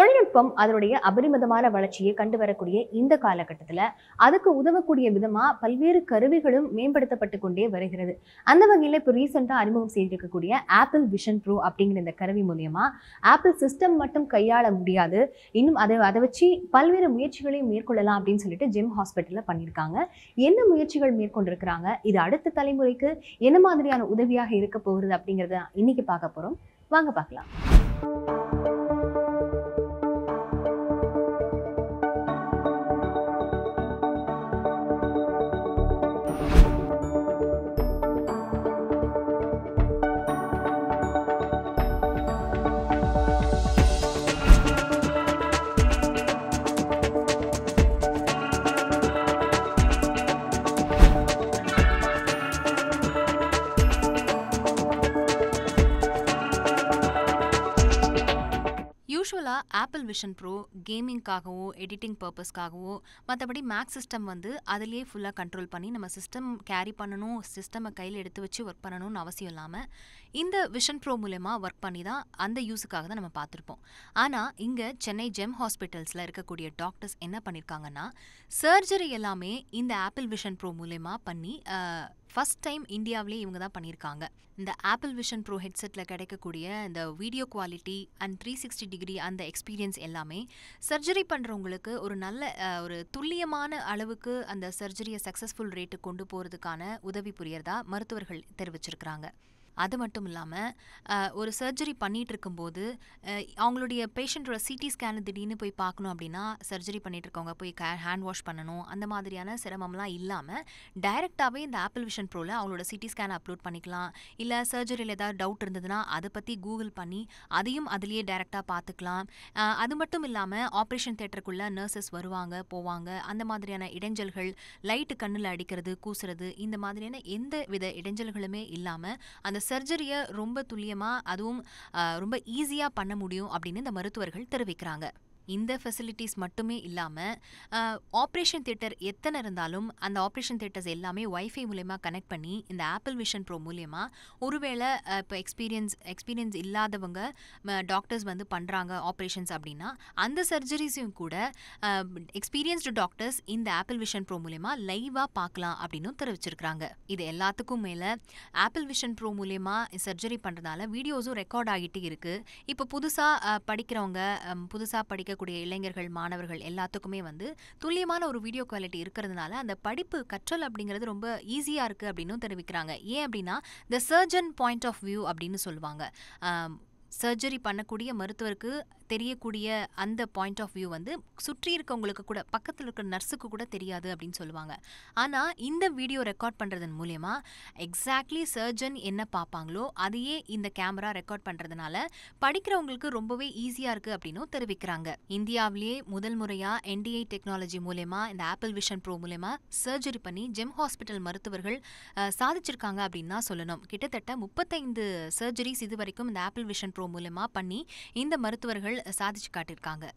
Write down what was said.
தொழில்நுட்பம் அதனுடைய அபரிமிதமான வளர்ச்சியை கண்டு வரக்கூடிய இந்த காலகட்டத்தில் அதுக்கு உதவக்கூடிய விதமாக பல்வேறு கருவிகளும் மேம்படுத்தப்பட்டு கொண்டே வருகிறது அந்த வகையில் இப்போ ரீசெண்டாக அறிமுகம் செய்திருக்கக்கூடிய ஆப்பிள் விஷன் ப்ரோ அப்படிங்கிற இந்த கருவி மூலயமா ஆப்பிள் சிஸ்டம் மட்டும் கையாள முடியாது இன்னும் அதை அதை வச்சு பல்வேறு முயற்சிகளையும் மேற்கொள்ளலாம் அப்படின்னு சொல்லிட்டு ஜிம் ஹாஸ்பிட்டலில் பண்ணியிருக்காங்க என்ன முயற்சிகள் மேற்கொண்டிருக்கிறாங்க இது அடுத்த தலைமுறைக்கு என்ன மாதிரியான உதவியாக இருக்க போகிறது அப்படிங்கிறத இன்னைக்கு பார்க்க போகிறோம் வாங்க பார்க்கலாம் யூஸ்வலாக ஆப்பிள் விஷன் ப்ரோ கேமிங்காகவோ எடிட்டிங் பர்பஸ்க்காகவோ மற்றபடி மேக் சிஸ்டம் வந்து அதிலேயே ஃபுல்லாக கண்ட்ரோல் பண்ணி நம்ம சிஸ்டம் கேரி பண்ணணும் சிஸ்டமை கையில் எடுத்து வச்சு ஒர்க் பண்ணணும்னு அவசியம் இல்லாமல் இந்த விஷன் ப்ரோ மூலயமா ஒர்க் பண்ணி தான் அந்த யூஸுக்காக தான் நம்ம பார்த்துருப்போம் ஆனால் இங்கே சென்னை ஜெம் ஹாஸ்பிட்டல்ஸில் இருக்கக்கூடிய டாக்டர்ஸ் என்ன பண்ணியிருக்காங்கன்னா சர்ஜரி எல்லாமே இந்த ஆப்பிள் விஷன் ப்ரோ மூலயமா பண்ணி ஃபஸ்ட் டைம் இந்தியாவிலே இவங்க தான் பண்ணியிருக்காங்க இந்த ஆப்பிள் விஷன் ப்ரோ ஹெட்செட்டில் கிடைக்கக்கூடிய இந்த video quality and three sixty degree அந்த எக்ஸ்பீரியன்ஸ் எல்லாமே சர்ஜரி பண்ணுறவங்களுக்கு ஒரு நல்ல ஒரு துல்லியமான அளவுக்கு அந்த சர்ஜரியை சக்ஸஸ்ஃபுல் ரேட்டு கொண்டு போகிறதுக்கான உதவி புரியறதா மருத்துவர்கள் தெரிவிச்சிருக்கிறாங்க அது மட்டும் இல்லாமல் ஒரு சர்ஜரி பண்ணிகிட்டு இருக்கும்போது அவங்களுடைய பேஷண்ட்டோட சிடி ஸ்கேனு திடீர்னு போய் பார்க்கணும் அப்படின்னா சர்ஜரி பண்ணிகிட்டு இருக்கவங்க போய் கே ஹேண்ட் வாஷ் பண்ணணும் அந்த மாதிரியான சிரமம்லாம் இல்லாமல் டைரெக்டாகவே இந்த ஆப்பிள் விஷன் ப்ரோவில் அவங்களோட சிடி ஸ்கேன் அப்லோட் பண்ணிக்கலாம் இல்லை சர்ஜரியில் ஏதாவது டவுட் இருந்ததுன்னா அதை பற்றி கூகுள் பண்ணி அதையும் அதுலேயே டைரெக்டாக பார்த்துக்கலாம் அது மட்டும் இல்லாமல் ஆப்ரேஷன் தேட்டருக்குள்ளே நர்சஸ் வருவாங்க போவாங்க அந்த மாதிரியான இடைஞ்சல்கள் லைட்டு கண்ணில் அடிக்கிறது கூசுறது இந்த மாதிரியான எந்த வித இடைஞ்சல்களுமே இல்லாமல் அந்த சர்ஜரியை ரொம்ப துல்லியமாக அதுவும் ரொம்ப ஈஸியாக பண்ண முடியும் அப்படின்னு இந்த மருத்துவர்கள் தெரிவிக்கிறாங்க இந்த ஃபெசிலிட்டிஸ் மட்டுமே இல்லாமல் ஆப்ரேஷன் தேட்டர் எத்தனை இருந்தாலும் அந்த ஆப்ரேஷன் தேட்டர்ஸ் எல்லாமே ஒய்ஃபை மூலயமா கனெக்ட் பண்ணி இந்த ஆப்பிள் விஷன் ப்ரோ மூலயமா ஒருவேளை இப்போ எக்ஸ்பீரியன்ஸ் எக்ஸ்பீரியன்ஸ் இல்லாதவங்க டாக்டர்ஸ் வந்து பண்ணுறாங்க ஆப்ரேஷன்ஸ் அப்படின்னா அந்த சர்ஜரிஸையும் கூட எக்ஸ்பீரியன்ஸ்டு டாக்டர்ஸ் இந்த ஆப்பிள் விஷன் ப்ரோ மூலயமா லைவாக பார்க்கலாம் அப்படின்னு தெரிவிச்சிருக்கிறாங்க இது எல்லாத்துக்கும் மேலே ஆப்பிள் விஷன் ப்ரோ மூலயமா சர்ஜரி பண்ணுறதால வீடியோஸும் ரெக்கார்ட் ஆகிட்டு இருக்குது இப்போ புதுசாக படிக்கிறவங்க புதுசாக படிக்க இருக்கக்கூடிய இளைஞர்கள் மாணவர்கள் எல்லாத்துக்குமே வந்து துல்லியமான ஒரு வீடியோ குவாலிட்டி இருக்கிறதுனால அந்த படிப்பு கற்றல் அப்படிங்கிறது ரொம்ப ஈஸியாக இருக்குது அப்படின்னு தெரிவிக்கிறாங்க ஏன் அப்படின்னா the surgeon point of view அப்படின்னு சொல்லுவாங்க சர்ஜரி பண்ணக்கூடிய மருத்துவருக்கு தெரியக்கூடிய அந்த பாயிண்ட் ஆஃப் வியூ வந்து சுற்றி இருக்கவங்களுக்கு கூட பக்கத்தில் இருக்கிற நர்ஸுக்கு கூட தெரியாது அப்படின்னு சொல்லுவாங்க ஆனால் இந்த வீடியோ ரெக்கார்ட் பண்ணுறதன் மூலயமா எக்ஸாக்ட்லி சர்ஜன் என்ன பார்ப்பாங்களோ அதையே இந்த கேமரா ரெக்கார்ட் பண்ணுறதுனால படிக்கிறவங்களுக்கு ரொம்பவே ஈஸியாக இருக்குது அப்படின்னும் தெரிவிக்கிறாங்க இந்தியாவிலேயே முதல் முறையாக என்டிஐ டெக்னாலஜி மூலயமா இந்த ஆப்பிள் விஷன் ப்ரோ மூலயமா சர்ஜரி பண்ணி ஜெம் ஹாஸ்பிட்டல் மருத்துவர்கள் சாதிச்சிருக்காங்க அப்படின்னு தான் சொல்லணும் கிட்டத்தட்ட முப்பத்தைந்து சர்ஜரிஸ் இது வரைக்கும் இந்த ஆப்பிள் விஷன் மெட்ரோ மூலமா பண்ணி இந்த மருத்துவர்கள் சாதிச்சு காட்டியிருக்காங்க